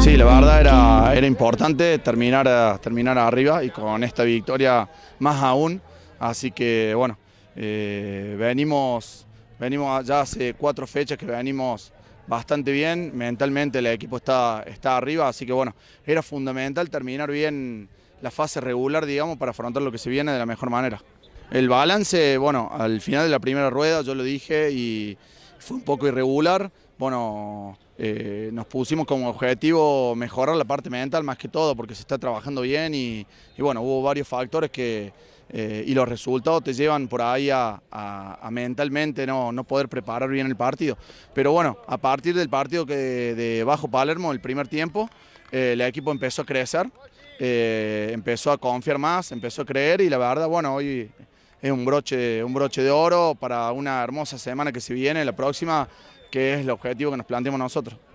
Sí, la verdad era, era importante terminar, terminar arriba y con esta victoria más aún. Así que bueno, eh, venimos, venimos ya hace cuatro fechas que venimos bastante bien. Mentalmente el equipo está, está arriba, así que bueno, era fundamental terminar bien la fase regular, digamos, para afrontar lo que se viene de la mejor manera. El balance, bueno, al final de la primera rueda yo lo dije y fue un poco irregular. Bueno, eh, nos pusimos como objetivo mejorar la parte mental más que todo porque se está trabajando bien y, bueno, hubo varios factores que, eh, y los resultados te llevan por ahí a, mentalmente no, poder preparar bien el partido. Pero bueno, a partir del partido que de, Bajo Palermo, el primer tiempo, eh, el equipo empezó a crecer, empezó a confiar más, empezó a creer y la verdad, bueno, hoy es un broche, un broche de oro para una hermosa semana que se viene, la próxima, que es el objetivo que nos planteamos nosotros.